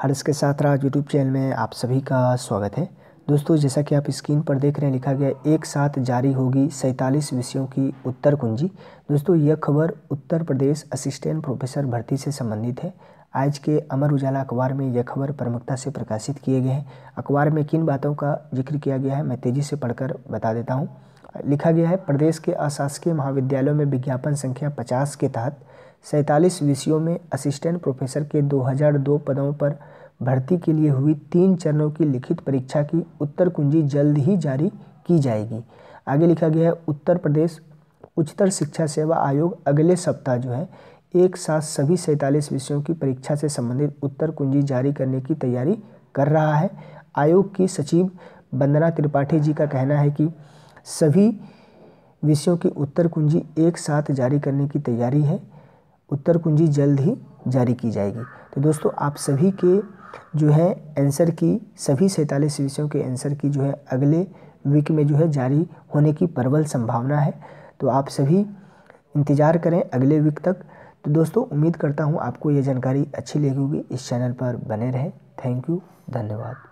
हर्ष के साथ राज YouTube channel में आप सभी का स्वागत है दोस्तों जैसा कि आप स्क्रीन पर देख रहे हैं लिखा गया एक साथ जारी होगी सैंतालीस विषयों की उत्तर कुंजी दोस्तों यह खबर उत्तर प्रदेश असिस्टेंट प्रोफेसर भर्ती से संबंधित है आज के अमर उजाला अखबार में यह खबर प्रमुखता से प्रकाशित किए गए हैं अखबार में किन बातों का जिक्र किया गया है मैं तेज़ी से पढ़कर बता देता हूँ लिखा गया है प्रदेश के अशासकीय महाविद्यालयों में विज्ञापन संख्या पचास के तहत सैंतालीस विषयों में असिस्टेंट प्रोफेसर के 2002 पदों पर भर्ती के लिए हुई तीन चरणों की लिखित परीक्षा की उत्तर कुंजी जल्द ही जारी की जाएगी आगे लिखा गया है उत्तर प्रदेश उच्चतर शिक्षा सेवा आयोग अगले सप्ताह जो है एक साथ सभी सैंतालीस विषयों की परीक्षा से संबंधित उत्तर कुंजी जारी करने की तैयारी कर रहा है आयोग की सचिव वंदना त्रिपाठी जी का कहना है कि सभी विषयों की उत्तर कुंजी एक साथ जारी करने की तैयारी है उत्तर कुंजी जल्द ही जारी की जाएगी तो दोस्तों आप सभी के जो है आंसर की सभी सैंतालीस विषयों के आंसर की जो है अगले वीक में जो है जारी होने की प्रबल संभावना है तो आप सभी इंतज़ार करें अगले वीक तक तो दोस्तों उम्मीद करता हूँ आपको ये जानकारी अच्छी लगेगी इस चैनल पर बने रहें थैंक यू धन्यवाद